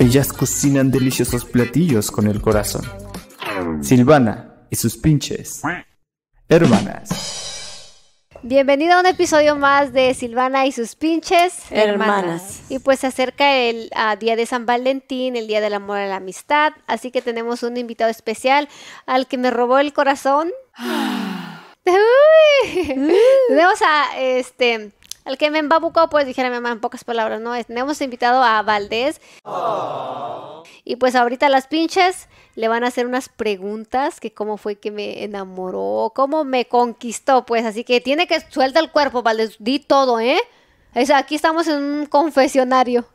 Ellas cocinan deliciosos platillos con el corazón. Silvana y sus pinches hermanas. Bienvenido a un episodio más de Silvana y sus pinches hermanas. Y pues se acerca el ah, día de San Valentín, el día del amor a la amistad, así que tenemos un invitado especial al que me robó el corazón. Uy. Uh. a este el que me embabucó, pues dijera mi mamá en pocas palabras, ¿no? hemos invitado a Valdés. Oh. Y pues ahorita las pinches le van a hacer unas preguntas que cómo fue que me enamoró, cómo me conquistó, pues. Así que tiene que suelta el cuerpo, Valdés. Di todo, ¿eh? Es aquí estamos en un confesionario.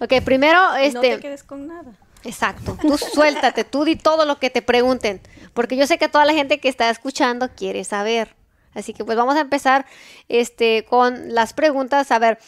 Ok, primero, este... No te este quedes con nada. Exacto, tú suéltate, tú di todo lo que te pregunten, porque yo sé que toda la gente que está escuchando quiere saber. Así que pues vamos a empezar este, con las preguntas. A ver,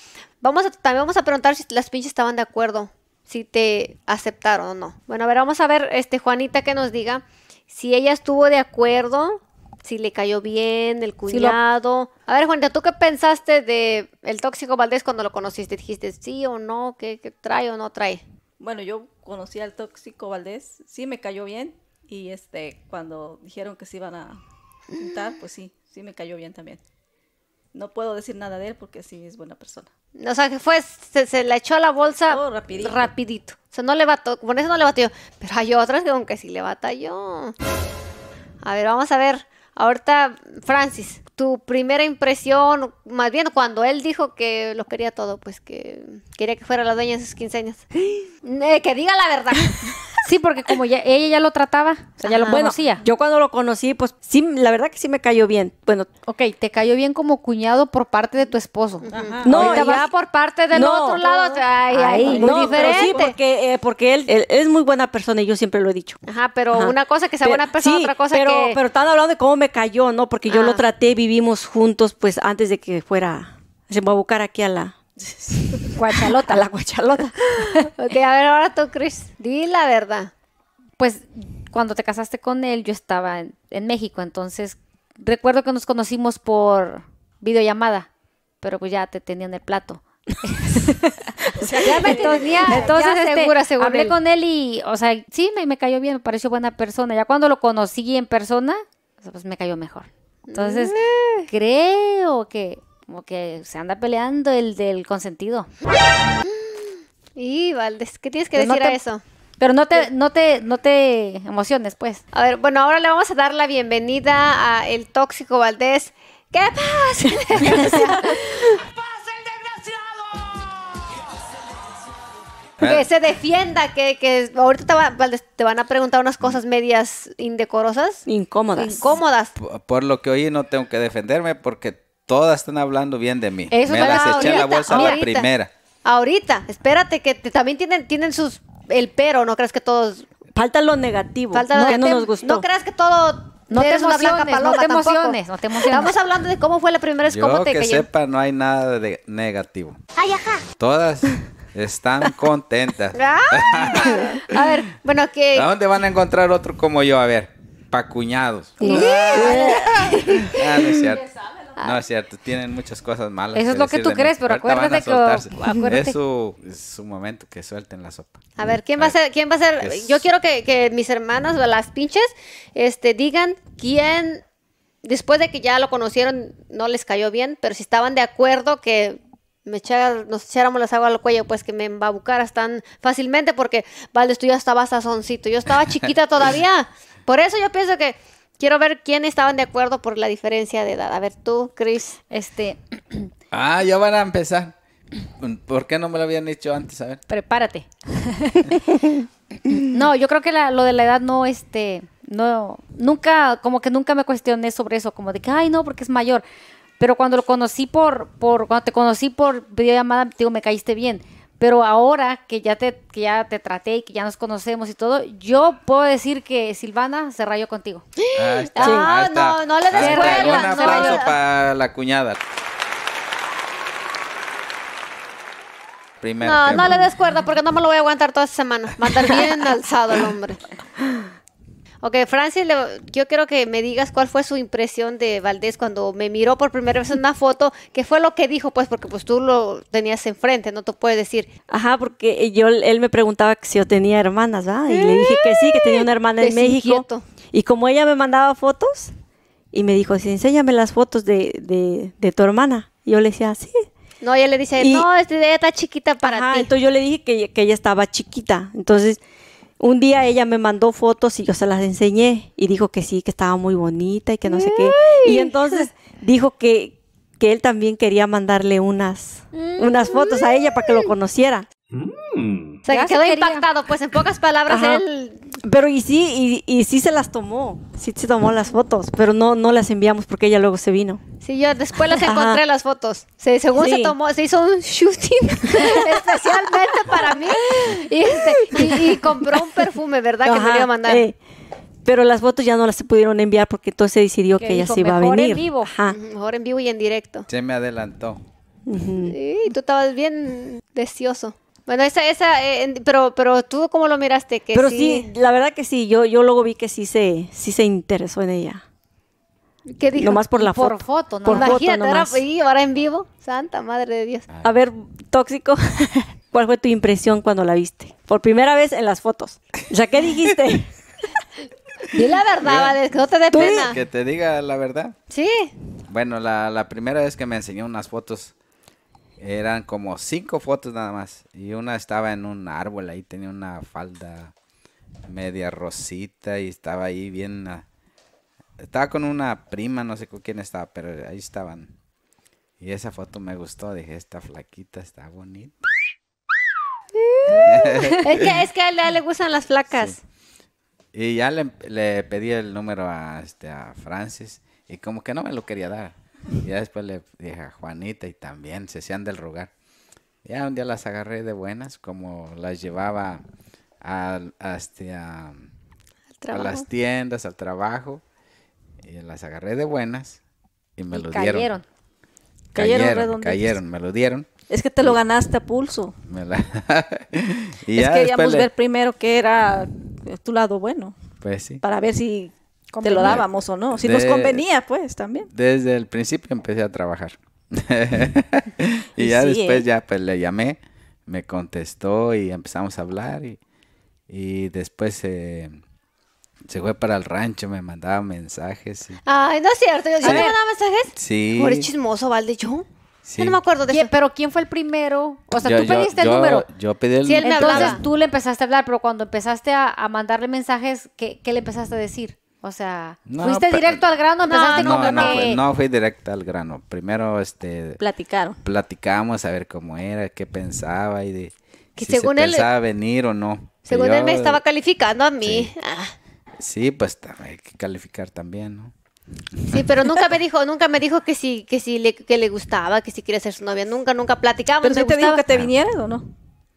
vamos también vamos a preguntar si las pinches estaban de acuerdo, si te aceptaron o no. Bueno, a ver, vamos a ver este, Juanita que nos diga si ella estuvo de acuerdo, si le cayó bien, el cuñado. A ver, Juanita, ¿tú qué pensaste de el tóxico Valdés cuando lo conociste? ¿Dijiste sí o no? ¿Qué, trae o no trae? Bueno, yo conocí al tóxico Valdés, sí me cayó bien y este cuando dijeron que se iban a juntar, pues sí, sí me cayó bien también. No puedo decir nada de él porque sí es buena persona. O sea, que fue, se, le echó a la bolsa oh, rapidito. rapidito. O sea, no le bató, con eso no le batió. Pero hay otras que aunque sí le batalló. A ver, vamos a ver. Ahorita, Francis, tu primera impresión, más bien cuando él dijo que lo quería todo, pues que quería que fuera la dueña de sus años eh, que diga la verdad. Sí, porque como ya, ella ya lo trataba, o sea, ya lo conocía. yo cuando lo conocí, pues sí, la verdad que sí me cayó bien. Bueno. Ok, te cayó bien como cuñado por parte de tu esposo. No, ya por parte del otro lado. Ay, ay, muy no, diferente. Pero sí, porque, eh, porque él, es muy buena persona y yo siempre lo he dicho. Ajá, pero una cosa que sea buena persona, otra cosa pero, que... Pero están hablando de cómo me cayó, ¿no? Porque yo lo ah. traté, vivimos juntos, pues antes de que fuera... Se va a buscar aquí a la, Guachalota. la guachalota. ok, a ver, ahora tú, Chris, di la verdad. Pues cuando te casaste con él, yo estaba en, México, entonces recuerdo que nos conocimos por videollamada, pero pues ya te tenían el plato. ya me entonces este, hablé con él y, o sea, sí, me, cayó bien, me pareció buena persona. Ya cuando lo conocí en persona, pues me cayó mejor. Entonces, mm. creo que como que se anda peleando el del consentido. Y Valdés, ¿qué tienes que pues decir a eso? Pero no te, pues no te, no te emociones, pues. A ver, bueno, ahora le vamos a dar la bienvenida a el tóxico Valdés. ¿Qué pasa? El desgraciado? Ah. que se defienda, que, ahorita te, te, van a preguntar unas cosas medias indecorosas. Incómodas. Incómodas. Por, por lo que oí no tengo que defenderme porque Todas están hablando bien de mí. me las eché en la bolsa a la primera. Ahorita, espérate, que también tienen, tienen sus. El pero, ¿no crees que todos.? Falta lo negativo. Falta lo que no nos gustó. No creas que todo no te, una blanca paloma, no te emociones, no te emociones, Estamos hablando de cómo fue la primera vez, cómo te que sepa, no hay nada de negativo. Ay, ajá. Todas están contentas. Ah. a ver, bueno, que... ¿A dónde van a encontrar otro como yo? A ver, pa' cuñados. ah, no es cierto. No, es cierto, tienen muchas cosas malas. Eso es lo que tú crees, pero acuérdate que. Es, su, momento que suelten la sopa. A ver, ¿quién va a ser? ¿Quién va a ser? Yo quiero que, mis hermanas o las pinches este, digan quién, después de que ya lo conocieron, no les cayó bien, pero si estaban de acuerdo que me nos echáramos las aguas al cuello, pues que me embabucaras tan fácilmente, porque, Valdes, tú ya estabas sazoncito. Yo estaba chiquita todavía. Por eso yo pienso que Quiero ver quién estaban de acuerdo por la diferencia de edad. A ver, tú, Chris. Este. Ah, ya van a empezar. ¿Por qué no me lo habían dicho antes? A ver. Prepárate. no, yo creo que lo de la edad no, este, no, nunca, como que nunca me cuestioné sobre eso, como de que, ay, no, porque es mayor. Pero cuando lo conocí por, por cuando te conocí por videollamada, digo, me caíste bien. Pero ahora que ya te, ya te traté y que ya nos conocemos y todo, yo puedo decir que Silvana se rayó contigo. Ah, ahí está, ah, ah no, no le des Un aplauso para la cuñada. primero no, no le descuerda porque no me lo voy a aguantar toda esta semana. Mandar bien alzado el hombre. Ok, Francis, yo quiero que me digas cuál fue su impresión de Valdés cuando me miró por primera vez en una foto. ¿Qué fue lo que dijo? Pues porque pues tú lo tenías enfrente, no te puedes decir. Ajá, porque yo, él me preguntaba si yo tenía hermanas, ¿verdad? Y le dije que sí, que tenía una hermana en México. Y como ella me mandaba fotos, y me dijo, sí, enséñame las fotos de, de, tu hermana. Y yo le decía, sí, no, ella le dice, no, esta idea está chiquita para ti. Entonces yo le dije que, que, ella estaba chiquita. Entonces un día ella me mandó fotos y yo se las enseñé y dijo que sí, que estaba muy bonita y que no sé qué. Y entonces dijo que, que él también quería mandarle unas, mm. unas fotos a ella para que lo conociera. Mm. O sea, quedó impactado, pues en pocas palabras él... Pero y sí, y, sí se las tomó, sí se tomó las fotos, pero no, no las enviamos porque ella luego se vino. Sí, yo después las encontré las fotos. Se, según se tomó, se hizo un shooting especialmente para mí este, y, compró un perfume, ¿verdad? que me iba a mandar. Eh, pero las fotos ya no las se pudieron enviar porque entonces se decidió que, ella se iba a venir. Mejor en vivo, mejor en vivo y en directo. Se me adelantó. Sí, tú estabas bien deseoso. Bueno, esa, esa, eh, pero, pero tú cómo lo miraste que Pero sí? la verdad que sí, yo, yo luego vi que sí se, sí se interesó en ella. ¿Qué dijo? Nomás por la por foto. ¿no? Por Imagínate, foto, nomás. ahora en vivo. Santa madre de Dios. A ver, tóxico, ¿cuál fue tu impresión cuando la viste? Por primera vez en las fotos. O sea, ¿qué dijiste? ¿Y la verdad, que no te dé pena. Que te diga la verdad. Sí. Bueno, la, la primera vez que me enseñó unas fotos eran como cinco fotos nada más. Y una estaba en un árbol ahí, tenía una falda media rosita y estaba ahí bien. Ah, estaba con una prima, no sé con quién estaba, pero ahí estaban. Y esa foto me gustó, dije, esta flaquita está bonita. es, que, es que a él le gustan las flacas. Y ya le, pedí el número a, este, a Francis y como que no me lo quería dar. Ya después le dije a Juanita y también se hacían del lugar. Ya un día las agarré de buenas, como las llevaba um, a, las tiendas, al trabajo. Y las agarré de buenas y me lo dieron. Cayeron. Cayeron, cayeron, me lo dieron. Es que te lo ganaste a pulso. es ya queríamos ver primero qué era tu lado bueno. Pues sí. Para ver si te lo dábamos o no, si nos convenía, pues también. Desde el principio empecé a trabajar. y ya después ¿eh? ya pues le llamé, me contestó y empezamos a hablar y, y después se fue para el rancho, me mandaba mensajes. Y... Ay, no es cierto, yo, ¿Sí? me mandaba mensajes. Sí. Por chismoso, Valde, yo. Sí. Yo no me acuerdo de eso. Pero ¿quién fue el primero? O sea, tú pediste el número. Yo pedí el número. entonces tú le empezaste a hablar, pero cuando empezaste a, a mandarle mensajes, ¿qué, ¿qué le empezaste a decir? O sea, ¿fuiste directo al grano? Empezaste no, no, no, no, fui directo al grano. Primero, este... Platicaron. Platicamos a ver cómo era, qué pensaba y de... Que si se pensaba venir o no. Según él me estaba calificando a mí. Sí, ah. pues hay que calificar también, ¿no? Sí, pero nunca me dijo, nunca me dijo que si, que si le, que le gustaba, que si quiere ser su novia. Nunca, nunca platicamos. ¿Pero te dijo que te ah. vinieras o no?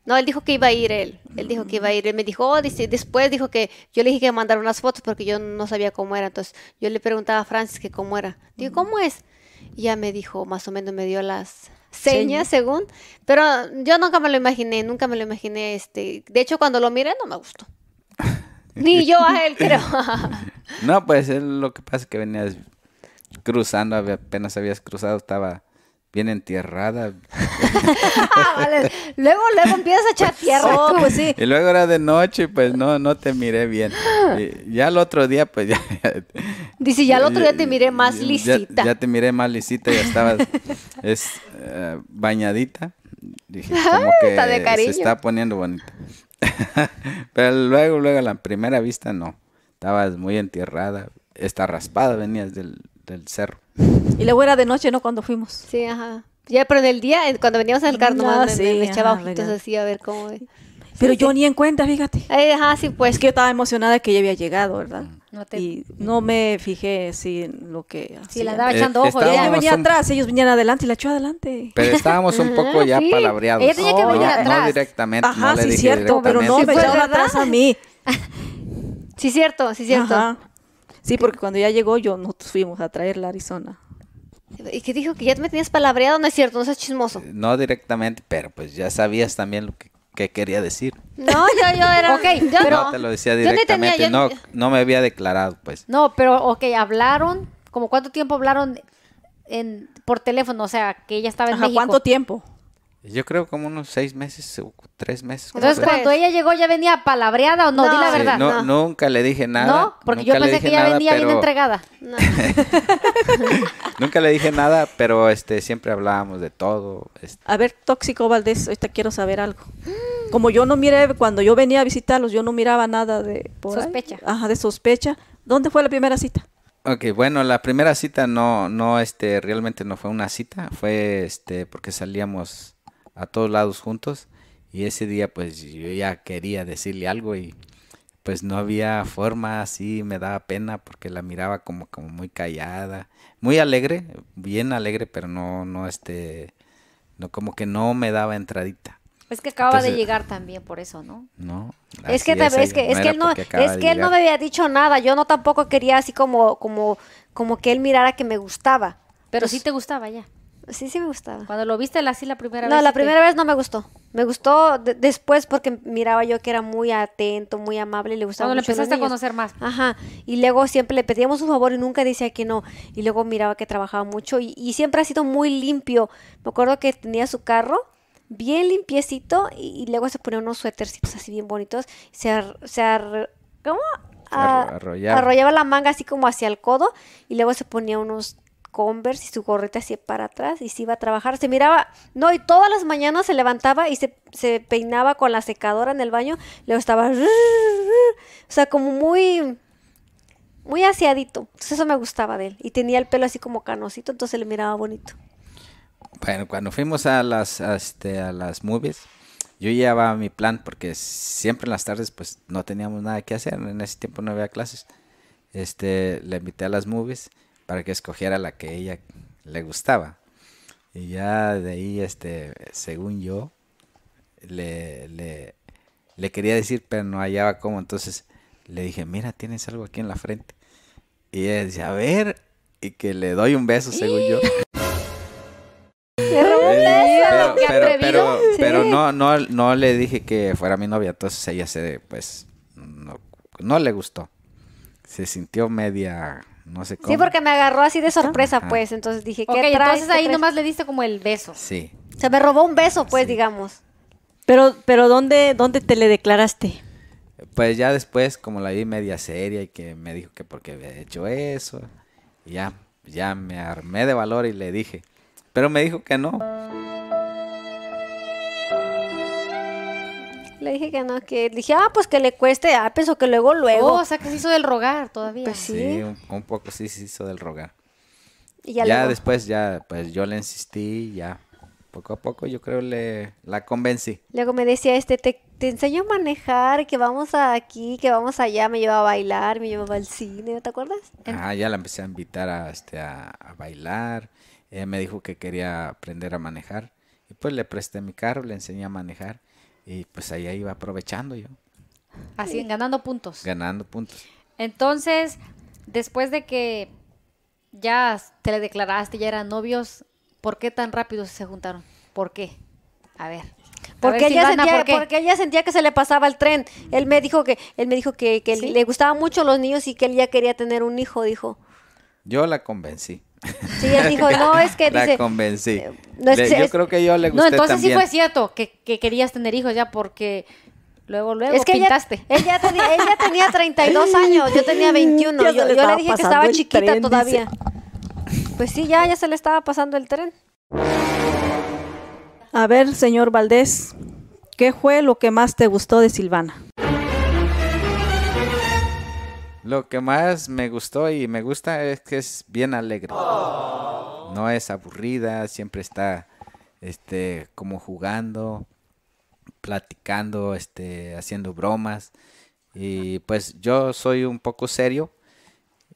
No, él dijo que iba a ir él. Él dijo que iba a ir. Él me dijo, oh, después dijo que yo le dije que mandara unas fotos porque yo no sabía cómo era. Entonces yo le preguntaba a Francis que cómo era. Digo, ¿cómo es? Y ya me dijo, más o menos me dio las señas, según. Pero yo nunca me lo imaginé, nunca me lo imaginé. Este. De hecho, cuando lo miré no me gustó. Ni yo a él, creo. no, pues lo que pasa es que venías cruzando, apenas habías cruzado, estaba bien entierrada. Ah, luego, luego empiezas a echar tierra pues, Y luego era de noche, pues no, no te miré bien. ya el otro día, pues ya. Dice, ya el otro día te miré más lisita. Ya, te miré más lisita, ya estabas es, eh, bañadita. Dije, ah, está de se está poniendo bonita. Pero luego, luego, a la primera vista, no. Estabas muy entierrada. Está raspada, venías del cerro. Y luego era de noche, ¿no? Cuando fuimos. Sí, ajá. Ya, pero en el día, cuando veníamos al carnaval nomás ah, me, echaba así a ver cómo... Pero yo ni en cuenta, fíjate. Eh, ajá, sí, pues. Es que yo estaba emocionada que ya había llegado, ¿verdad? Mm. Y mm. no me fijé si en lo que... Sí, la andaba eh, echando ojo. Ella venía atrás, ellos venían adelante y la echó adelante. Pero estábamos un poco ya sí. palabreados. Ella tenía que venir no, atrás. No directamente, ajá, sí, es cierto, pero no, me echaba atrás a mí. sí, cierto, sí, cierto. Ajá. Sí, porque cuando ya llegó yo nos fuimos a traerla a Arizona. ¿Y que dijo? ¿Que ya me tenías palabreado? No es cierto, no seas chismoso. Eh, no directamente, pero pues ya sabías también lo que, quería decir. No, yo, yo era... ok, yo no te lo decía directamente, no, no, me había declarado, pues. No, pero ok, hablaron, ¿como cuánto tiempo hablaron en, por teléfono? O sea, que ella estaba en Ajá, México. ¿cuánto tiempo? Yo creo como unos seis meses, o tres meses. Entonces, cuando ella llegó, ¿ya venía palabreada o no? Di la verdad. no, Nunca le dije nada. No, porque yo pensé que ya venía bien entregada. nunca le dije nada, pero este siempre hablábamos de todo. Este. A ver, Tóxico Valdés, ahorita quiero saber algo. Como yo no miré, cuando yo venía a visitarlos, yo no miraba nada de... sospecha. Ajá, de sospecha. ¿Dónde fue la primera cita? Ok, bueno, la primera cita no, no, este, realmente no fue una cita, fue, este, porque salíamos a todos lados juntos y ese día pues yo ya quería decirle algo y pues no había forma así, me daba pena porque la miraba como, como muy callada, muy alegre, bien alegre, pero no, no este, no como que no me daba entradita. Es que acaba de llegar también por eso, ¿no? No. Es que, es, eh, es, que, es que él no, es que él no me había dicho nada. Yo no tampoco quería así como, como, como que él mirara que me gustaba. Pero sí pues te gustaba ya. Sí, sí me gustaba. Cuando lo viste así la primera vez. No, la primera vez no me gustó. Me gustó después porque miraba yo que era muy atento, muy amable y le gustaba Cuando mucho empezaste a conocer más. Ajá. Y luego siempre le pedíamos un favor y nunca decía que no. Y luego miraba que trabajaba mucho y, siempre ha sido muy limpio. Me acuerdo que tenía su carro bien limpiecito y, luego se ponía unos suétercitos así bien bonitos. Se, ah, arrollaba la manga así como hacia el codo y luego se ponía unos Converse y su gorrita así para atrás y se iba a trabajar. Se miraba, no, y todas las mañanas se levantaba y se, peinaba con la secadora en el baño. Luego estaba, o sea, como muy, muy aseadito. Entonces eso me gustaba de él. Y tenía el pelo así como canosito, entonces le miraba bonito. Bueno, cuando fuimos a las, este, a las movies, yo llevaba mi plan porque siempre en las tardes pues no teníamos nada que hacer. En ese tiempo no había clases. Este, le invité a las movies para que escogiera la que ella le gustaba. Y ya de ahí, este, según yo, le, le, quería decir, pero no hallaba cómo. Entonces le dije, mira, tienes algo aquí en la frente. Y ella dice, a ver, y que le doy un beso, según yo. Pero, pero, no, no, no le dije que fuera mi novia, entonces ella se, pues, no le gustó. Se sintió media no sé cómo. Sí, porque me agarró así de sorpresa, pues. Entonces dije, ¿qué okay, Entonces ahí nomás le diste como el beso. Sí. sea, me robó un beso, pues, digamos. Pero, pero ¿dónde, ¿dónde te le declaraste? Pues ya después, como la vi media seria y que me dijo que porque había hecho eso, ya, ya me armé de valor y le dije. Pero me dijo que no. Le dije que no, que dije, ah, pues que le cueste ah pues, o que luego, luego. Oh, o sea, que se hizo del rogar todavía. Pues sí. un, poco sí se hizo del rogar. Y ya, después, ya, pues yo le insistí, ya, poco a poco yo creo le la convencí. Luego me decía, este, te, enseño a manejar, que vamos aquí, que vamos allá, me lleva a bailar, me llevaba al cine, ¿te acuerdas? Ah, em. ya la empecé a invitar a, este, a, bailar. Ella me dijo que quería aprender a manejar. Y pues le presté mi carro, le enseñé a manejar. Y pues ahí iba aprovechando yo. Así, ganando puntos. Ganando puntos. Entonces, después de que ya te le declaraste, ya eran novios, ¿por qué tan rápido se juntaron? ¿Por qué? A ver. Porque, ella sentía, ella sentía que se le pasaba el tren. Él me dijo que, él me dijo que, le gustaban mucho los niños y que él ya quería tener un hijo, dijo. Yo la convencí. Sí, él dijo, no, es que La convencí. Eh, yo creo que yo le gusté No, entonces sí fue cierto que, querías tener hijos ya porque luego, luego es que pintaste. Ella, ella, tenía, 32 años, yo tenía 21. Yo, le dije que estaba chiquita todavía. Pues sí, ya, ya se le estaba pasando el tren. A ver, señor Valdés, ¿qué fue lo que más te gustó de Silvana? Lo que más me gustó y me gusta es que es bien alegre. No es aburrida, siempre está este como jugando, platicando, este haciendo bromas y pues yo soy un poco serio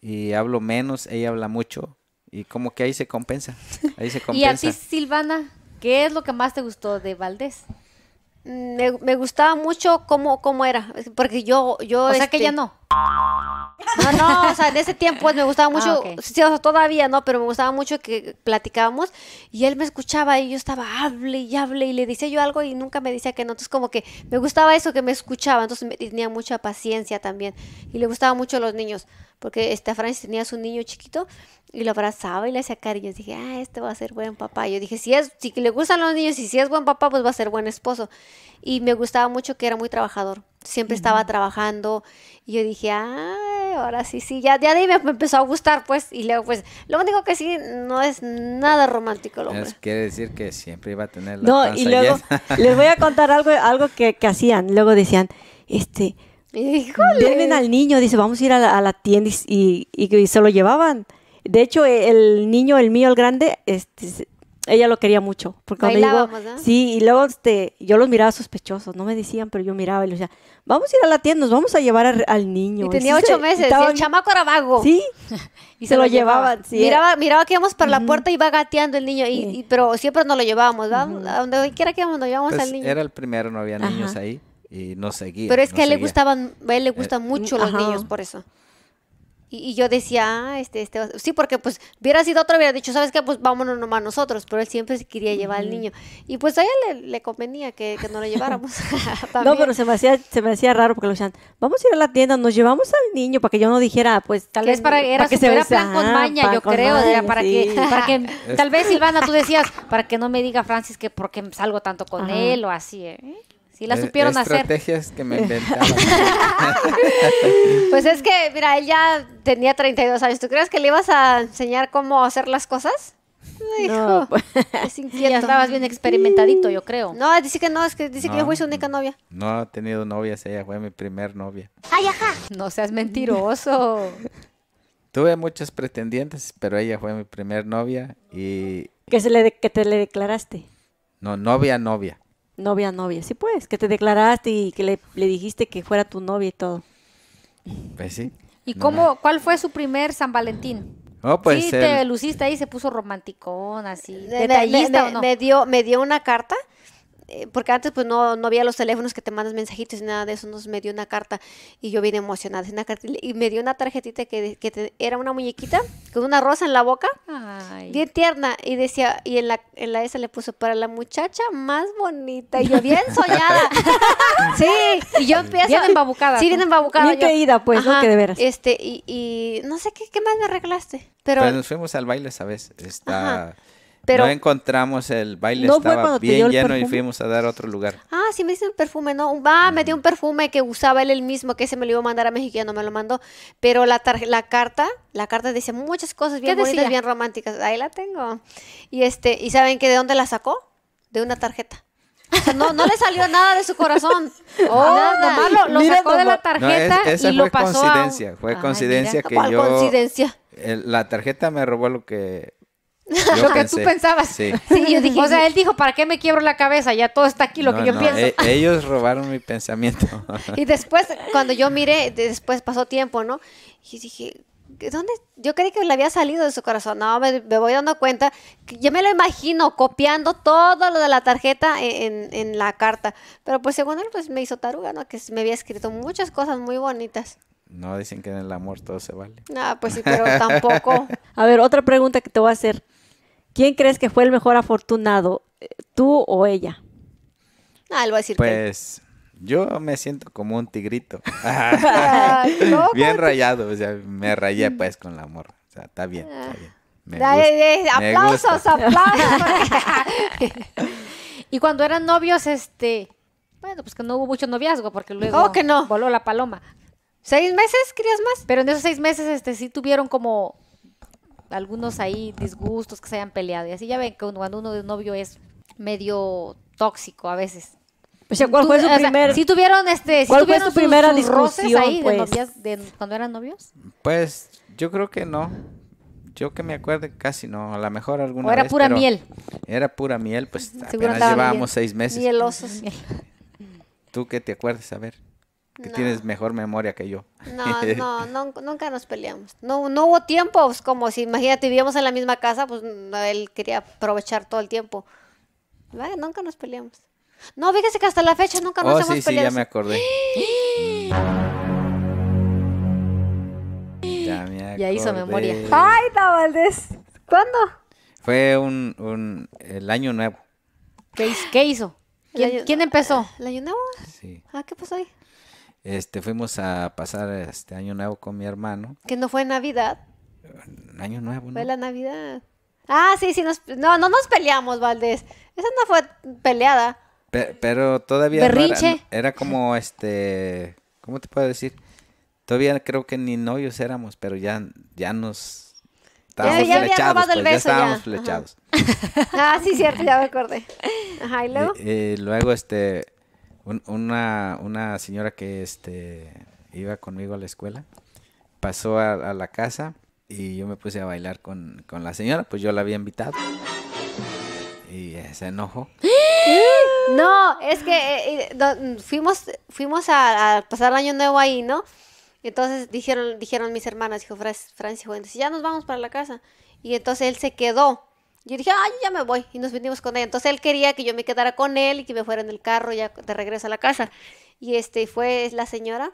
y hablo menos, ella habla mucho y como que ahí se compensa. Ahí se compensa. ¿Y a ti Silvana, qué es lo que más te gustó de Valdés? me, gustaba mucho cómo, cómo era, porque yo... yo o sea que este ya no. No, no, o sea, en ese tiempo pues, me gustaba ah, mucho, sí, o sea, todavía no, pero me gustaba mucho que platicábamos y él me escuchaba y yo estaba, hable y hable y le decía yo algo y nunca me decía que no, entonces como que me gustaba eso, que me escuchaba, entonces tenía mucha paciencia también y le gustaban mucho los niños porque esta Francis tenía su niño chiquito y lo abrazaba y le hacía cariños. Dije, ah, este va a ser buen papá. Yo dije, si, es, le gustan los niños y si es buen papá, pues va a ser buen esposo. Y me gustaba mucho que era muy trabajador. Siempre estaba trabajando. Y yo dije, ah, ahora sí, sí, ya, ya de ahí me empezó a gustar, pues. Y luego, pues, lo único que sí, no es nada romántico el hombre. quiere decir que siempre iba a tener la No, y luego, les voy a contar algo, algo que, que hacían. Luego decían, este Híjole. al niño, dice, vamos a ir a la, tienda y, se lo llevaban. De hecho, e, el niño, el mío, el grande, este, ella lo quería mucho. Porque Sí, y luego este, yo los miraba sospechosos, no me decían, pero yo miraba y les decía, vamos a ir a la tienda, nos vamos a llevar al niño. tenía ocho meses, el chamaco era vago. Sí, y se, lo, llevaban. sí, miraba, miraba que íbamos por la puerta y iba gateando el niño, y, pero siempre nos lo llevábamos, donde quiera que íbamos, nos llevábamos al pues, niño. Era el primero, no había niños ahí y no seguía. Pero es que a él le gustaban, a él le eh, gustan mm, mucho los niños, por eso. Y, yo decía, ah, este, este, sí, porque pues hubiera sido otro, hubiera dicho, ¿sabes qué? Pues vámonos nomás nosotros, pero él siempre se quería llevar al niño. Y pues a ella le, convenía que, no lo lleváramos. no, pero se me, hacía, se me hacía raro porque lo decían, vamos a ir a la tienda, nos llevamos al niño para que yo no dijera, pues tal vez para, que se era plan con ah, maña, yo creo, para, que, tal vez Silvana, tú decías, para que no me diga Francis que porque salgo tanto con él o así, ¿eh? Y la eh, supieron hacer. Estrategias que me inventaron pues es que, mira, ella tenía 32 años. ¿Tú crees que le ibas a enseñar cómo hacer las cosas? no, pues. es inquieto. estabas bien experimentadito, yo creo. No, dice que no, es que dice que yo fui su única novia. No ha tenido novias, ella fue mi primer novia. ¡Ay, No seas mentiroso. Tuve muchos pretendientes, pero ella fue mi primer novia y... ¿Que, se le que te le declaraste? No, novia, novia. Novia, novia, sí pues, que te declaraste y que le, dijiste que fuera tu novia y todo. Pues sí. ¿Y cómo, cuál fue su primer San Valentín? Oh, pues sí, te luciste ahí, se puso romanticón, así. detallista o no. Me dio, me dio una carta eh, porque antes pues no, había los teléfonos que te mandas mensajitos ni nada de eso, nos me dio una carta y yo vine emocionada, y me dio una tarjetita que, era una muñequita con una rosa en la boca, bien tierna, y decía, y en la, en la esa le puso, para la muchacha más bonita, y yo bien soñada, sí, y yo empiezo... Bien embabucada. Sí, bien embabucada. Bien pues, ¿no? Que de veras. Este, y, y no sé, ¿qué, ¿qué más me arreglaste? Pero, nos fuimos al baile ¿sabes? Está no encontramos el baile, estaba bien lleno y fuimos a dar a otro lugar. Ah, sí, me un perfume, no. Va, ah, me dio un perfume que usaba él el mismo, que se me lo iba a mandar a México y ya no me lo mandó. Pero la, la carta, la carta decía muchas cosas bien bonitas, bien románticas. Ahí la tengo. Y, este, ¿y saben que de dónde la sacó? De una tarjeta. no, no le salió nada de su corazón. Oh, nada. lo, sacó de la tarjeta y lo pasó. Coincidencia, Fue coincidencia que yo. coincidencia? la tarjeta me robó lo que lo que tú pensabas. Sí. o sea, él dijo, ¿para qué me quiebro la cabeza? Ya todo está aquí lo que yo pienso. E-, ellos robaron mi pensamiento. y después, cuando yo miré, después pasó tiempo, ¿no? Y dije, ¿dónde? Yo creí que le había salido de su corazón. No, me, voy dando cuenta. yo me lo imagino copiando todo lo de la tarjeta e-, en, la carta. Pero pues según él, pues me hizo taruga, ¿no? Que me había escrito muchas cosas muy bonitas. No, dicen que en el amor todo se vale. Ah, pues sí, pero tampoco. a ver, otra pregunta que te voy a hacer. ¿Quién crees que fue el mejor afortunado, eh, tú o ella? Ah, lo voy a decir. Pues yo me siento como un tigrito. bien rayado, o sea, me rayé pues con el amor, O sea, está bien, está bien. Me aplausos, aplausos. y cuando eran novios, este, bueno, pues que no hubo mucho noviazgo porque luego voló la paloma. ¿Seis meses querías más? Pero en esos seis meses, este, sí tuvieron como algunos ahí disgustos que se hayan peleado. Y así ya ven que cuando uno de novio es medio tóxico a veces. O pues ¿cuál fue su si tuvieron este, primera cuando eran novios? Pues yo creo que no. Yo que me acuerdo casi no, a lo mejor alguna o era pura miel. Era pura miel, pues apenas llevábamos seis meses. Mielosos. ¿Tú qué te acuerdas? A ver que tienes mejor memoria que yo. No, no, nunca nos peleamos. No, no hubo tiempo, como si, imagínate, vivíamos en la misma casa, pues él quería aprovechar todo el tiempo. Vale, nunca nos peleamos. No, fíjese que hasta la fecha nunca nos oh, hemos peleado. Sí, ya me acordé. ya me acordé. Ya hizo memoria. ¡Ay, Valdés! ¿Cuándo? Fue un, un, el año nuevo. ¿Qué, hizo? ¿Quién, empezó? ¿El año nuevo? Sí. Ah, ¿qué pasó ahí? Este, fuimos a pasar este año nuevo con mi hermano. Que no fue Navidad. Mm, año nuevo, ¿no? Fue la Navidad. Ah, sí, sí, nos, no, no nos peleamos, Valdés. Esa no fue peleada. pero todavía era, era, como este, ¿cómo te puedo decir? Todavía creo que ni novios éramos, pero ya, ya nos estábamos ya, ya flechados. el pues, beso, ya ah, sí, cierto, ya me acordé. Ajá, y y luego este una, una señora que este, iba conmigo a la escuela pasó a, la casa y yo me puse a bailar con, la señora, pues yo la había invitado. Y se enojó. No, es que eh, eh, fuimos, fuimos a, pasar el año nuevo ahí, ¿no? entonces dijeron, dijeron mis hermanas, dijo Francis, ya nos vamos para la casa. Y entonces él se quedó. Yo dije, ay, ya me voy. Y nos vinimos con ella. Entonces él quería que yo me quedara con él y que me fuera en el carro ya de regreso a la casa. Y este, fue la señora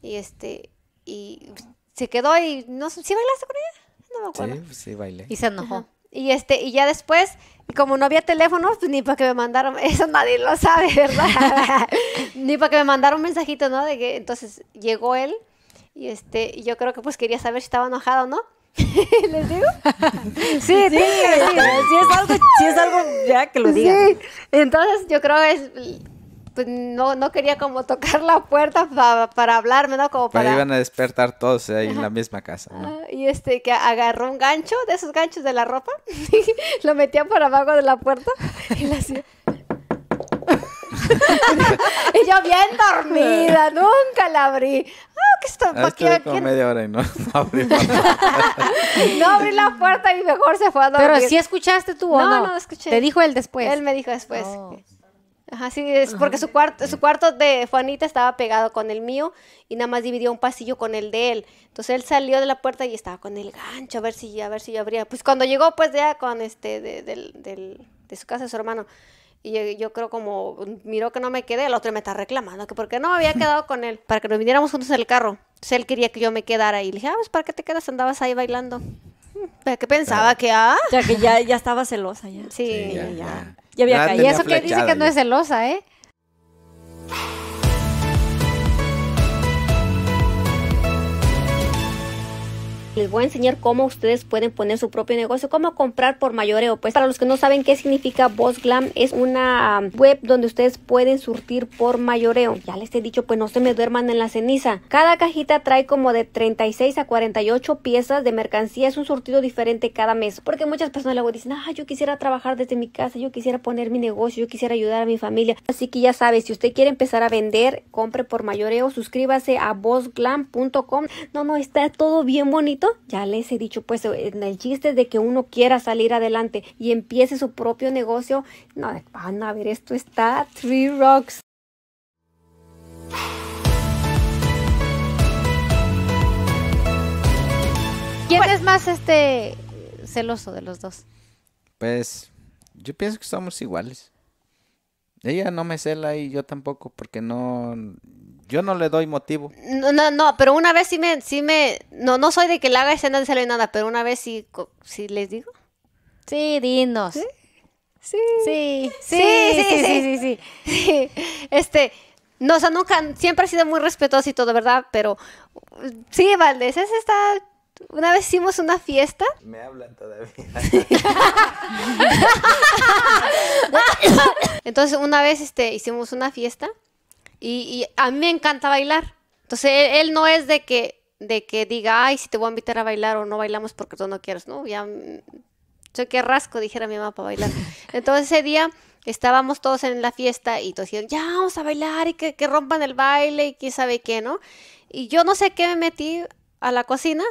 y este, y se quedó y no sé, ¿sí bailaste con ella? No me acuerdo. Sí, sí bailé. Y se enojó. Y este, y ya después, como no había teléfono, pues ni para que me mandaron, eso nadie lo sabe, ¿verdad? ni para que me mandaron un mensajito, ¿no? De que entonces llegó él y este, yo creo que pues quería saber si estaba enojado o no. ¿Les digo? sí, sí, sí, Si es algo, es algo ya que lo digan. Entonces yo creo es pues, no, no quería como tocar la puerta para hablarme, ¿no? Como para... Pero iban a despertar todos ahí en la misma casa, ah, Y este, que agarró un gancho, de esos ganchos de la ropa, lo metía por abajo de la puerta y hacía... y yo bien dormida, nunca la abrí. Ah, que está? Ah, media hora y no, no abrí puerta. no abrí la puerta y mejor se fue a dormir. Pero si escuchaste tú, ¿o no? No, escuché. Te dijo él después. Él me dijo después. Oh. Ajá, sí, es porque su cuarto, su cuarto de Juanita estaba pegado con el mío y nada más dividió un pasillo con el de él. Entonces él salió de la puerta y estaba con el gancho, a ver si, a ver si yo abría. Pues cuando llegó, pues ya con este, de, de su casa, su hermano, y yo, creo como, miro que no me quedé, el otro me está reclamando, que porque no me había quedado con él, para que nos viniéramos juntos en el carro. él quería que yo me quedara y le dije, ah, pues ¿para qué te quedas? Andabas ahí bailando. ¿Qué pensaba? Que, ah. O que ya, ya estaba celosa ya. Sí, ya, ya. ya. había caído. Y eso que dice que no es celosa, ¿eh? Les voy a enseñar cómo ustedes pueden poner su propio negocio, cómo comprar por mayoreo. Pues para los que no saben qué significa Boss Glam, es una um, web donde ustedes pueden surtir por mayoreo. Ya les he dicho, pues no se me duerman en la ceniza. Cada cajita trae como de 36 a 48 piezas de mercancía. Es un surtido diferente cada mes. Porque muchas personas luego dicen, ah, yo quisiera trabajar desde mi casa, yo quisiera poner mi negocio, yo quisiera ayudar a mi familia. Así que ya sabes, si usted quiere empezar a vender, compre por mayoreo, suscríbase a bossglam.com. No, no, está todo bien bonito ya les he dicho, pues en el chiste de que uno quiera salir adelante y empiece su propio negocio, no, van a ver, esto está Three Rocks. ¿Quién pues es más este celoso de los dos? Pues yo pienso que somos iguales. Ella no me cela y yo tampoco, porque no, yo no le doy motivo. No, no, pero una vez sí me, sí me, no, no soy de que le haga escena de y nada, pero una vez sí, sí les digo. Sí, dinos. ¿Sí? Sí. Sí. Sí, sí, sí, sí, sí, Este, no, o sea, nunca, siempre ha sido muy respetuoso y todo, ¿verdad? Pero sí, Valdés, es esta... Una vez hicimos una fiesta. Me hablan todavía. Entonces, una vez este, hicimos una fiesta y, a mí me encanta bailar. Entonces, él, no es de que, de que diga, ay, si te voy a invitar a bailar o no bailamos porque tú no quieres, ¿no? Ya, mm, yo qué rasco, dijera mi mamá, para bailar. Entonces, ese día estábamos todos en la fiesta y todos dijeron, ya, vamos a bailar y que, que rompan el baile y quién sabe qué, ¿no? Y yo no sé qué me metí a la cocina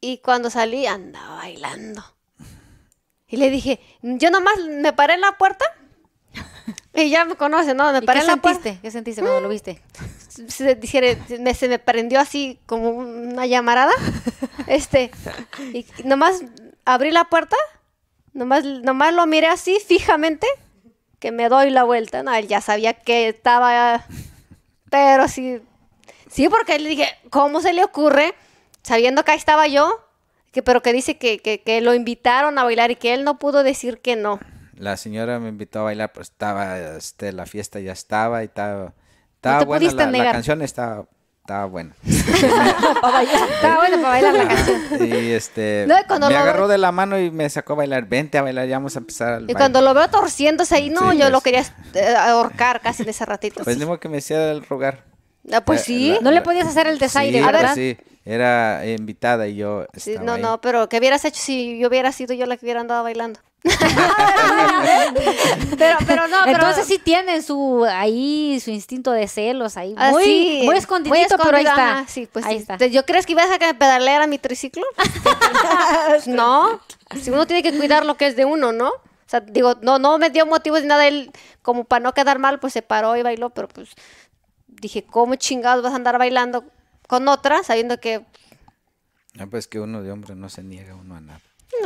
y cuando salí andaba bailando. Y le dije, yo nomás me paré en la puerta y ya me conoce, ¿no? Me ¿Y paré la sentiste? ¿Qué sentiste cuando lo mm. viste? Se, me, se me prendió así como una llamarada. este, y nomás abrí la puerta, nomás, nomás lo miré así fijamente, que me doy la vuelta. No, él ya sabía que estaba. Pero sí. Sí, porque le dije, ¿cómo se le ocurre? Sabiendo que ahí estaba yo, que, pero que dice que, que, que lo invitaron a bailar y que él no pudo decir que no la señora me invitó a bailar, pues estaba, este, la fiesta ya estaba y estaba, estaba buena, la, canción estaba, estaba buena. estaba buena para bailar la canción. Y este, me agarró de la mano y me sacó a bailar, vente a bailar, ya vamos a empezar Y cuando lo veo torciéndose ahí, no, yo lo quería eh, ahorcar casi en ese ratito. Pues que me hacía el rogar. Ah, pues eh, sí. no le podías hacer el desaire, ¿verdad? Pues sí, era invitada y yo. sí, no, no, pero ¿qué hubieras hecho si yo hubiera sido yo la que hubiera andado bailando. pero, pero no, pero... Entonces sí tienen su ahí su instinto de celos ahí. Ah, muy, muy, escondidito, pero ahí está. Pues ¿Yo crees que ibas a pedalear a mi triciclo? no. Si uno tiene que cuidar lo que es de uno, ¿no? O sea, digo, no, no me dio motivos ni nada. Él, como para no quedar mal, pues se paró y bailó, pero pues dije, ¿cómo chingados vas a andar bailando con otra sabiendo que. No, pues que uno de hombre no se niega uno a nada.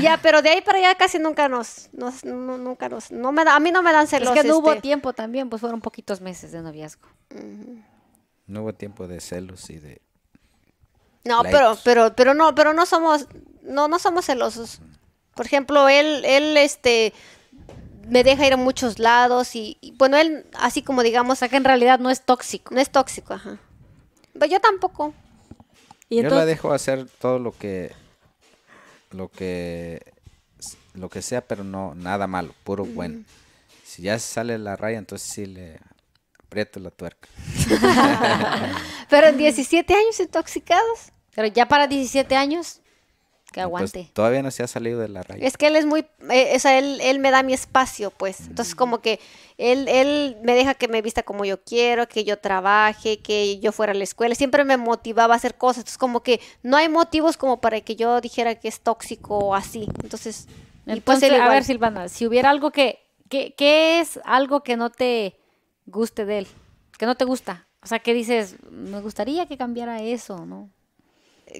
ya, pero de ahí para allá casi nunca nos, nunca nos, no me a mí no me dan celos. Es que no hubo este. tiempo también, pues fueron poquitos meses de noviazgo. No hubo tiempo de celos y de. No, pero, pero, pero no, pero no somos, no, no somos celosos. Por ejemplo, él, él, este, me deja ir a muchos lados y, bueno, él, así como digamos, Acá en realidad no es tóxico. No es tóxico, ajá. Pero pues yo tampoco. yo la dejo hacer todo lo que lo que lo que sea, pero no nada malo, puro bueno. Si ya sale la raya, entonces sí le aprieto la tuerca. pero en 17 años intoxicados, pero ya para 17 años que aguante. todavía no se ha salido de la raya. Es que él es muy, eh, o sea, él, él, me da mi espacio, pues. Entonces, como que él, él me deja que me vista como yo quiero, que yo trabaje, que yo fuera a la escuela. Siempre me motivaba a hacer cosas. Entonces, como que no hay motivos como para que yo dijera que es tóxico o así. Entonces, pues a ver, Silvana, si hubiera algo que, que, ¿qué es algo que no te guste de él? Que no te gusta. O sea, que dices, me gustaría que cambiara eso, ¿no?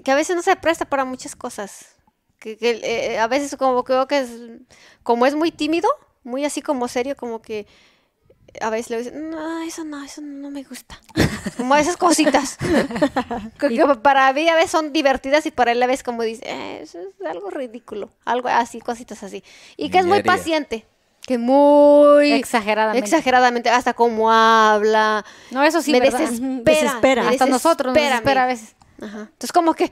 que a veces no se presta para muchas cosas. Que, eh, eh, a veces como creo que es, como es muy tímido, muy así como serio, como que eh, a veces le dicen, no, eso no, eso no me gusta. como esas cositas. que para mí a veces son divertidas y para él a veces como dice, eso es algo ridículo. Algo así, cositas así. Y que es muy paciente. Que muy... Exageradamente. Exageradamente, hasta como habla. No, eso sí, Me desespera. hasta nosotros nos desespera a veces. Entonces, como que,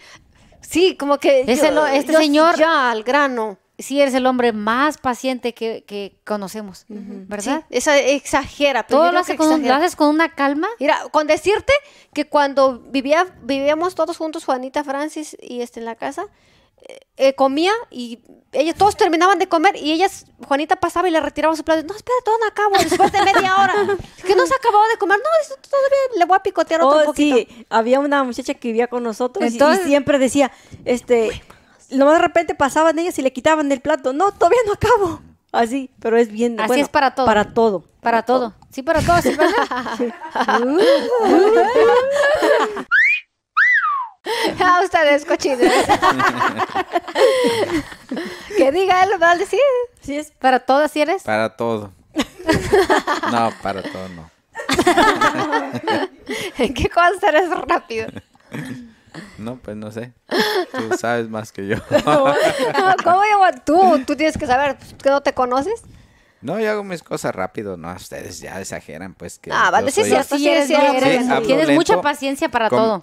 sí, como que. este señor. Ya, al grano. Sí, eres el hombre más paciente que, conocemos, ¿verdad? esa exagera. Pero pues, Todo lo, con, lo, haces con una calma. Mira, con decirte que cuando vivía, vivíamos todos juntos, Juanita, Francis y este en la casa, eh, eh, comía y ellos todos terminaban de comer y ellas, Juanita pasaba y le retiraba su plato. No, espera, todo no acabo después de media hora. que no se acababa de comer. No, eso todavía le voy a picotear otro oh, poquito. Sí, había una muchacha que vivía con nosotros Entonces, y, siempre decía, este, lo más de repente pasaban ellas y le quitaban el plato. No, todavía no acabo. Así, pero es bien. Así es para todo. Para todo. Para, todo. Sí, para todo, sí, para todo. Uh. A ah, ustedes, cochines! que diga él, va Sí, para todas, si eres. Para todo. No, para todo no. ¿En qué cosas eres rápido? No, pues no sé. Tú sabes más que yo. ¿Cómo yo? Tú, tú tienes que saber, pues, que no te conoces. No, yo hago mis cosas rápido, no, ustedes ya exageran, pues que. Ah, vale, sí, sí, tienes mucha paciencia para todo.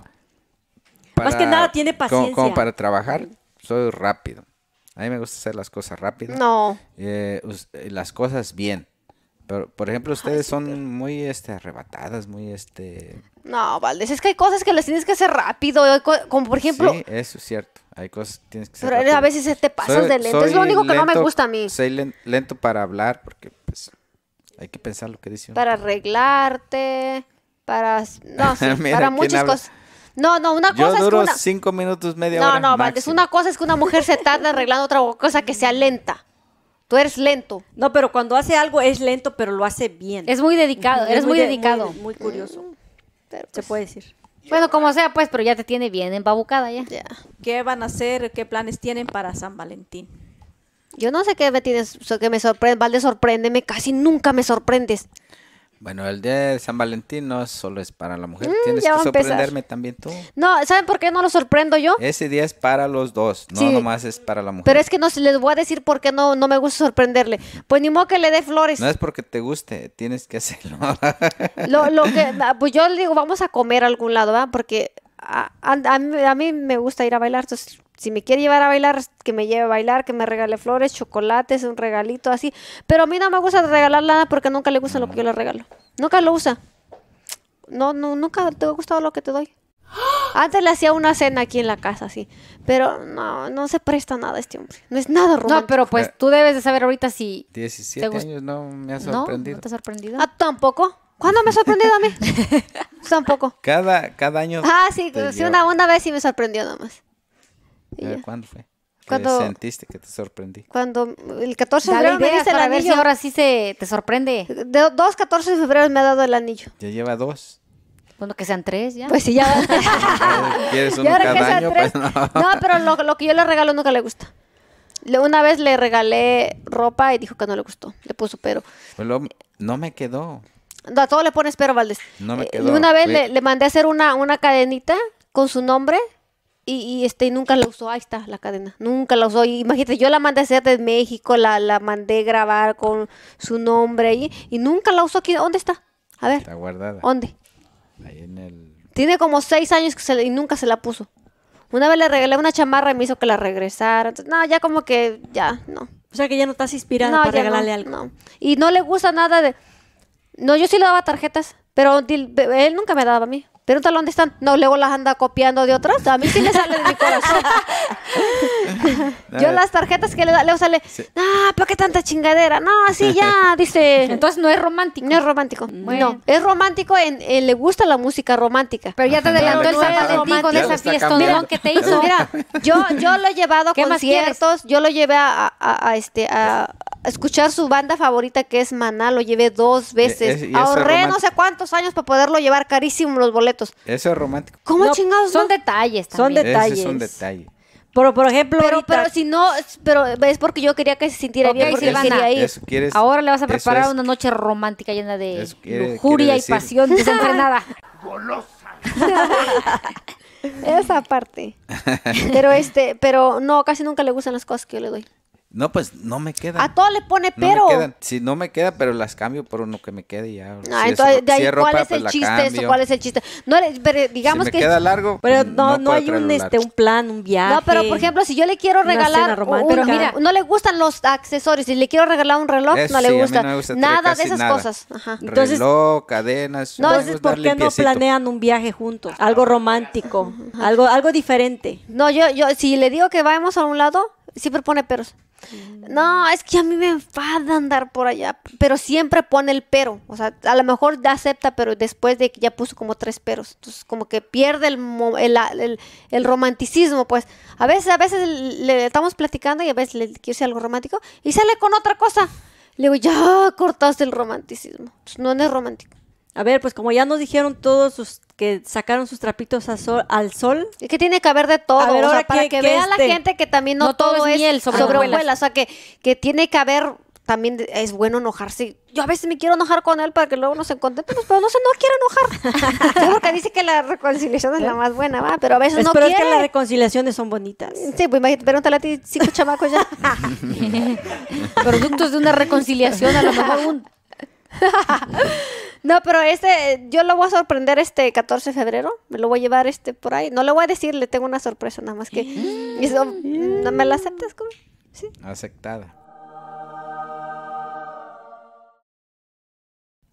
Más que nada tiene paciencia. Como, para trabajar, soy rápido. A mí me gusta hacer las cosas rápido. No. Eh, eh, las cosas bien. Pero, por ejemplo, ustedes son muy este, arrebatadas, muy este... No, Valdés, es que hay cosas que las tienes que hacer rápido, como por ejemplo... Sí, eso es cierto, hay cosas que tienes que hacer Pero a veces te pasas de lento, es lo único que no me gusta a mí. Soy lento para hablar, porque pues, hay que pensar lo que dice Para arreglarte, para... para muchas cosas. No, no, una cosa es cinco minutos, media no, No, no, una cosa es que una mujer se tarda arreglando otra cosa que sea lenta. Tú eres lento. No, pero cuando hace algo es lento, pero lo hace bien. Es muy dedicado, eres muy, dedicado. Muy, curioso. Mm, se pues puede decir. Bueno, como sea, pues, pero ya te tiene bien embabucada ya. ¿Qué van a hacer? ¿Qué planes tienen para San Valentín? Yo no sé qué me tienes, que me sorprende, Valde, sorpréndeme, casi nunca me sorprendes. Bueno, el día de San Valentín no solo es para la mujer. Mm, tienes que sorprenderme también tú. No, ¿saben por qué no lo sorprendo yo? Ese día es para los dos, no nomás es para la mujer. Pero es que no les voy a decir por qué no, no me gusta sorprenderle. Pues ni modo que le dé flores. No es porque te guste, tienes que hacerlo. lo, lo que, ah, pues yo le digo, vamos a comer a algún lado, ¿verdad? Porque a, a, mí, me gusta ir a bailar, si me quiere llevar a bailar, que me lleve a bailar, que me regale flores, chocolates, un regalito así. Pero a mí no me gusta regalar nada porque nunca le gusta lo que yo le regalo. Nunca lo usa. No, no, nunca te ha gustado lo que te doy. Antes le hacía una cena aquí en la casa, sí. Pero no, no se presta nada este hombre. No es nada romántico. No, pero pues tú debes de saber ahorita si... 17 años no me ha sorprendido. ¿No? te ha sorprendido? Ah, tampoco. ¿Cuándo me ha sorprendido a mí? tampoco. Cada, cada año. Ah, sí, sí una, vez sí me sorprendió nada más ya. ¿Cuándo fue? ¿Cuándo? sentiste que te sorprendí? Cuando el 14 de febrero me el ahora sí se te sorprende. dos 14 de febrero me ha dado el anillo. Ya lleva dos. Bueno, que sean tres ya. Pues sí, ya. ¿Quieres uno que año? Pues no. pero lo, que yo le regalo nunca le gusta. una vez le regalé ropa y dijo que no le gustó. Le puso pero. Pues no me quedó. No, a todo le pones pero, Valdés. No me eh, quedó. Y una vez le, mandé a hacer una, una cadenita con su nombre y, y, este, nunca la usó, ahí está la cadena, nunca la usó. imagínate, yo la mandé a hacer de México, la, la mandé grabar con su nombre ahí y nunca la usó aquí. ¿Dónde está? A ver. Está guardada. ¿Dónde? Ahí en el... Tiene como seis años que y nunca se la puso. Una vez le regalé una chamarra y me hizo que la regresara. Entonces, no, ya como que, ya, no. O sea que ya no estás inspirada para regalarle no, algo. No. Y no le gusta nada de... No, yo sí le daba tarjetas, pero él nunca me daba a mí. Pregúntale dónde están. No, luego las anda copiando de otras. A mí sí me sale de mi corazón. Yo las tarjetas que le da, luego sale, ah, ¿para qué tanta chingadera? No, así ya, dice. Entonces no es romántico. No es romántico. Mm. Bueno. No, es romántico, en, le gusta la música romántica. Pero ya te adelantó el de ti con esa fiesta que te hizo. Mira, yo, yo lo he llevado a conciertos, yo lo llevé a, este, a, escuchar su banda favorita que es Maná, lo llevé dos veces. Ahorré no sé cuántos años para poderlo llevar carísimo los boletos eso es romántico. ¿Cómo chingados? Son detalles Son detalles. es Pero, por ejemplo, pero, si no, pero es porque yo quería que se sintiera bien porque Ahora le vas a preparar una noche romántica llena de lujuria y pasión desenfrenada. Golosa. Esa parte. Pero este, pero no, casi nunca le gustan las cosas que yo le doy. No, pues no me queda. A todo le pone pero. Si no me queda, pero las cambio por uno que me quede y ya. No, entonces, ¿cuál es pues el chiste ¿Cuál es el chiste? No, pero digamos si me queda largo. Pero pues, no, hay este, un, plan, un viaje. No, pero por ejemplo, si yo le quiero regalar. pero mira, no le gustan los accesorios. Si le quiero regalar un reloj, eh, no le sí, gusta. nada de esas cosas. Ajá. Entonces, reloj, cadenas. No, entonces, pues, ¿por qué no planean un viaje juntos? Algo romántico, algo, algo diferente. No, yo, yo, si le digo que vamos a un lado, siempre pone peros. No, es que a mí me enfada andar por allá, pero siempre pone el pero, o sea, a lo mejor ya acepta, pero después de que ya puso como tres peros, entonces como que pierde el, el, el, romanticismo, pues a veces, a veces le estamos platicando y a veces le decir algo romántico y sale con otra cosa. Le digo, ya cortaste el romanticismo, no es romántico. A ver, pues como ya nos dijeron todos sus, que sacaron sus trapitos al sol. Es que tiene que haber de todo, para que, vea la este, gente que también no, todo, es miel O sea, que, que tiene que haber también es bueno enojarse. Yo a veces me quiero enojar con él para que luego nos encontremos, pero no sé, no quiero enojar. porque dice que la reconciliación es la más buena, va, pero a veces no quiere. Pero es que las reconciliaciones son bonitas. Sí, pues imagínate, pregúntale a ti cinco chamacos ya. Productos de una reconciliación, a lo mejor un... No, pero este, yo lo voy a sorprender este 14 de febrero. Me lo voy a llevar este por ahí. No le voy a decir, le tengo una sorpresa nada más que. Eso, ¿Me la aceptas, como Sí. Aceptada.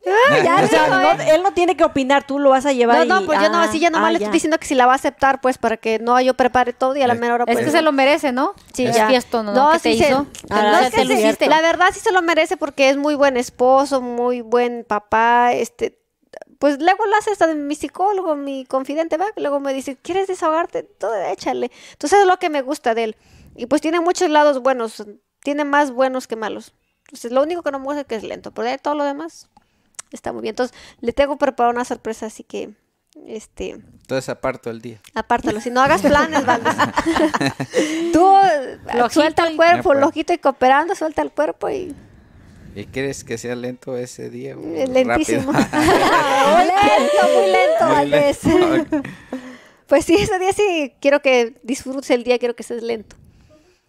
Ah, no, eh. él no tiene que opinar, tú lo vas a llevar. No, no, pues yo no, así ah, ya nomás ah, le estoy diciendo que si la va a aceptar, pues, para que no yo prepare todo y a la eh, menor hora. es pues, que se lo merece, ¿no? Sí, ya. Fiesto, ¿no? No, se, que la verdad sí se lo merece porque es muy buen esposo, muy buen papá, este, pues luego lo hace hasta de mi psicólogo, mi confidente, ¿va? luego me dice, ¿quieres desahogarte? Todo, échale. Entonces es lo que me gusta de él. Y pues tiene muchos lados buenos, tiene más buenos que malos. Entonces lo único que no me gusta es que es lento, pero de todo lo demás, está muy bien. Entonces, le tengo preparado una sorpresa, así que este entonces aparto el día apártalo si no hagas planes Valdes tú ah, suelta el cuerpo lojito y cooperando suelta el cuerpo y ¿Y crees que sea lento ese día? Eh, lentísimo. lento, muy lento, a pues sí, ese día sí quiero que disfrutes el día, quiero que estés lento.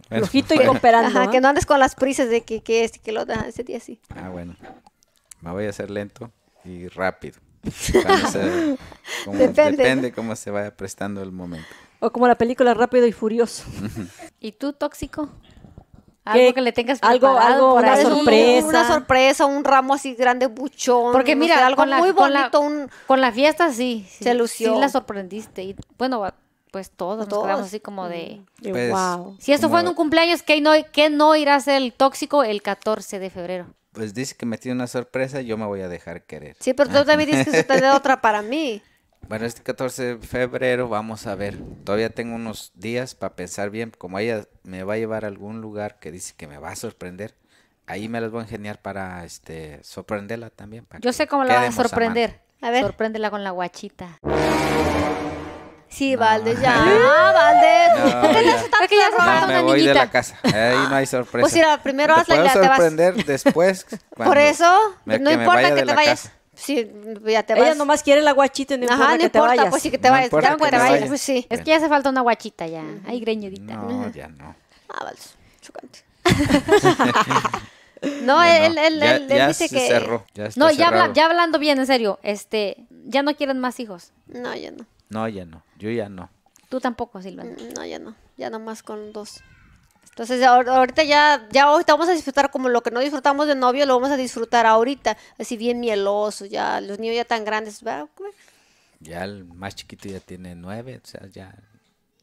Lojito y cooperando. Ajá, que no andes con las prisas de que, que es este y que lo da ese día sí. Ah, bueno me voy a hacer lento y rápido. depende. cómo se vaya prestando el momento. O como la película Rápido y Furioso. ¿Y tú, tóxico? Algo que le tengas preparado algo, algo una sorpresa. Una sorpresa, un ramo así grande, buchón. Porque mira, algo muy bonito. Con la, fiesta sí, Se lució. Sí la sorprendiste. Y, bueno, pues todos, nos quedamos así como de... wow. Mm. Pues, pues, si esto fue en un cumpleaños, ¿qué no, ¿qué no irá a ser el tóxico el 14 de febrero? pues dice que me tiene una sorpresa, yo me voy a dejar querer. Sí, pero tú también dices que se te da otra para mí. Bueno, este 14 de febrero vamos a ver. Todavía tengo unos días para pensar bien. Como ella me va a llevar a algún lugar que dice que me va a sorprender, ahí me las voy a ingeniar para este sorprenderla también. yo sé cómo la van a sorprender. A, ver. Sorpréndela con la guachita. Sí, Valdés, ya. Ah, Valdés. ¿Por qué que me voy de la casa. Ahí no hay sorpresa. Pues mira, primero hazla y puedo la te vas. sorprender después. Por eso, no importa que te vayas. Sí, ya te vas. Ella nomás quiere la guachita y no importa Ajá, no que te importa, pues sí que te No vayas. importa Ya que te vayas. Pues sí. Es que ya hace falta una guachita ya. Ay, greñudita. No, ya no. Ah, Valdés, chocante. No, él, él, Ya- él, él ya dice se que... cerró. Ya está No, ya, ya hablando bien, en serio, este, ya no quieren más hijos. No, yo no. No, ya no. Yo ya no. Tú tampoco, Silvana. Mm, no, ya no. Ya nomás con dos. Entonces, ahorita ya, ya ahorita vamos a disfrutar como lo que no disfrutamos de novio, lo vamos a disfrutar ahorita. Así bien mieloso, ya los niños ya tan grandes. Ya el más chiquito ya tiene nueve, o sea, ya,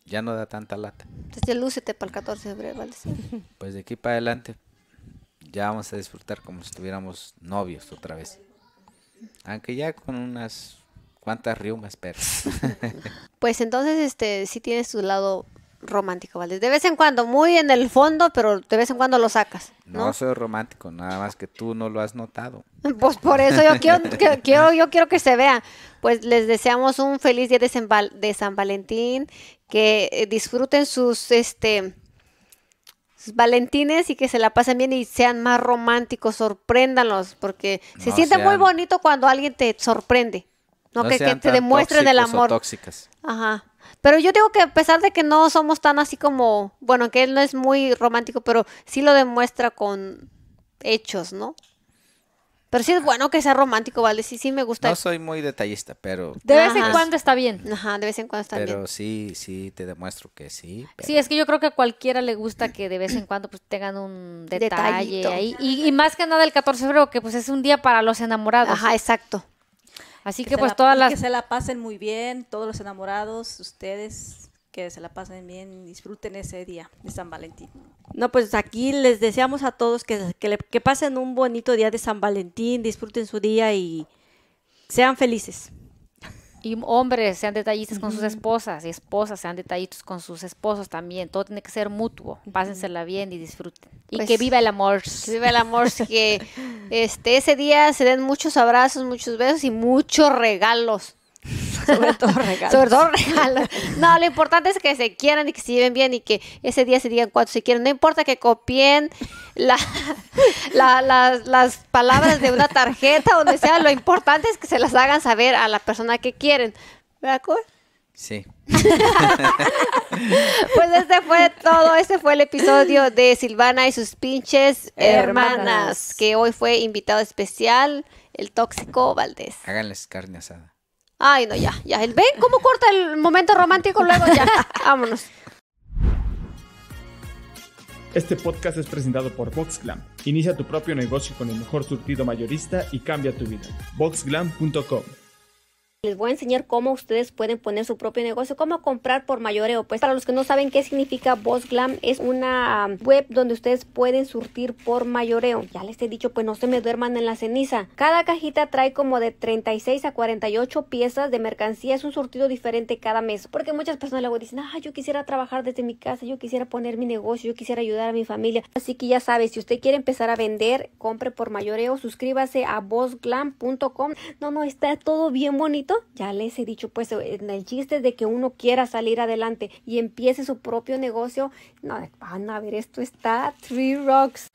ya no da tanta lata. Entonces, ya lúcete para el 14 de febrero, ¿vale? Pues de aquí para adelante ya vamos a disfrutar como si estuviéramos novios otra vez. Aunque ya con unas ¿Cuántas riumas, perro? pues entonces, este, sí tienes tu lado romántico, ¿vale? De vez en cuando, muy en el fondo, pero de vez en cuando lo sacas. No, soy romántico, nada más que tú no lo has notado. Pues por eso yo quiero, que, yo quiero que se vea. Pues les deseamos un feliz día de San, Valentín, que eh, disfruten sus este sus valentines y que se la pasen bien y sean más románticos, sorpréndanlos, porque se siente muy bonito cuando alguien te sorprende. No, que, te demuestren el amor. tóxicas. Ajá. Pero yo digo que a pesar de que no somos tan así como, bueno, que él no es muy romántico, pero sí lo demuestra con hechos, ¿no? Pero sí es bueno que sea romántico, ¿vale? Sí, sí me gusta. No soy muy detallista, pero... De vez en cuando está bien. Ajá, de vez en cuando está bien. Pero sí, sí, te demuestro que sí. Sí, es que yo creo que a cualquiera le gusta que de vez en cuando pues tengan un detalle ahí. Y, y, más que nada el 14 de febrero, que pues es un día para los enamorados. Ajá, exacto. Así que, pues todas las... Que se la pasen muy bien, todos los enamorados, ustedes, que se la pasen bien, disfruten ese día de San Valentín. No, pues aquí les deseamos a todos que pasen un bonito día de San Valentín, disfruten su día y sean felices. Y hombres sean detallistas con sus esposas y esposas sean detallistas con sus esposos también. Todo tiene que ser mutuo. Pásensela bien y disfruten. Y pues que viva el amor. viva el amor. que este, ese día se den muchos abrazos, muchos besos y muchos regalos. Sobre todo regalos. No, lo importante es que se quieran y que se lleven bien y que ese día se digan cuánto se quieren. No importa que copien la, las palabras de una tarjeta o donde sea, lo importante es que se las hagan saber a la persona que quieren. ¿me acuerdo? Sí. pues este fue todo, este fue el episodio de Silvana y sus pinches hermanas, hermanas que hoy fue invitado especial el tóxico Valdés. Háganles carne asada. Ay, no, ya, ya. él ¿Ven cómo corta el momento romántico luego? Ya, vámonos. Este podcast es presentado por VoxGlam. Inicia tu propio negocio con el mejor surtido mayorista y cambia tu vida. VoxGlam.com les voy a enseñar cómo ustedes pueden poner su propio negocio, cómo comprar por mayoreo. Pues para los que no saben qué significa Boss Glam, es una web donde ustedes pueden surtir por mayoreo. Ya les he dicho, pues no se me duerman en la ceniza. Cada cajita trae como de 36 a 48 piezas de mercancía. Es un surtido diferente cada mes. Porque muchas personas luego dicen, ah, yo quisiera trabajar desde mi casa, yo quisiera poner mi negocio, yo quisiera ayudar a mi familia. Así que ya sabes, si usted quiere empezar a vender, compre por mayoreo, suscríbase a bossglam.com. No, no, está todo bien bonito ya les he dicho, pues en el chiste de que uno quiera salir adelante y empiece su propio negocio, no, van a ver, esto está Three Rocks.